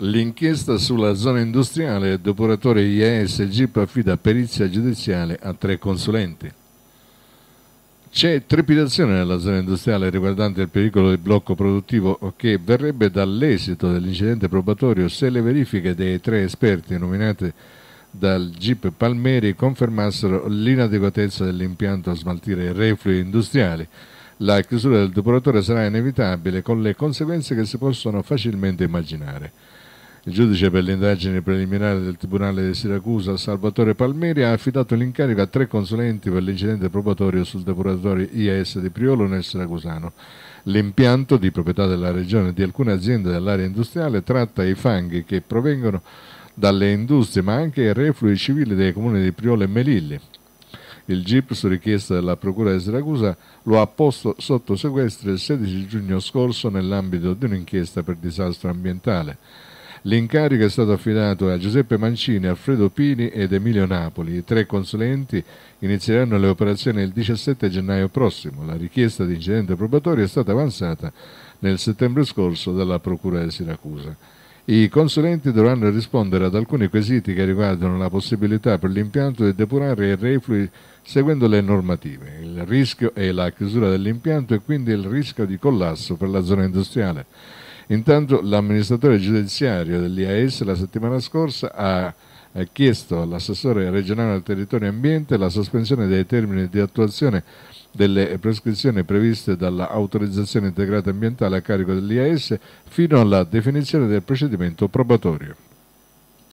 L'inchiesta sulla zona industriale dopo operatore IAS GIP affida perizia giudiziale a tre consulenti. C'è trepidazione nella zona industriale riguardante il pericolo di blocco produttivo che verrebbe dall'esito dell'incidente probatorio se le verifiche dei tre esperti nominati dal GIP Palmeri confermassero l'inadeguatezza dell'impianto a smaltire reflui industriali. La chiusura del depuratore sarà inevitabile con le conseguenze che si possono facilmente immaginare. Il giudice per le indagini preliminari del Tribunale di Siracusa, Salvatore Palmeri, ha affidato l'incarico a tre consulenti per l'incidente probatorio sul depuratore IAS di Priolo nel Siracusano. L'impianto, di proprietà della regione e di alcune aziende dell'area industriale, tratta i fanghi che provengono dalle industrie ma anche i reflui civili dei comuni di Priolo e Melilli. Il GIP, su richiesta della Procura di Siracusa, lo ha posto sotto sequestro il 16 giugno scorso nell'ambito di un'inchiesta per disastro ambientale. L'incarico è stato affidato a Giuseppe Mancini, Alfredo Pini ed Emilio Napoli. I tre consulenti inizieranno le operazioni il 17 gennaio prossimo. La richiesta di incidente probatorio è stata avanzata nel settembre scorso dalla Procura di Siracusa. I consulenti dovranno rispondere ad alcuni quesiti che riguardano la possibilità per l'impianto di depurare i reflui seguendo le normative. Il rischio è la chiusura dell'impianto e quindi il rischio di collasso per la zona industriale. Intanto l'amministratore giudiziario dell'IAS la settimana scorsa ha chiesto all'assessore regionale al territorio e ambiente la sospensione dei termini di attuazione delle prescrizioni previste dall'autorizzazione integrata ambientale a carico dell'IAS fino alla definizione del procedimento probatorio.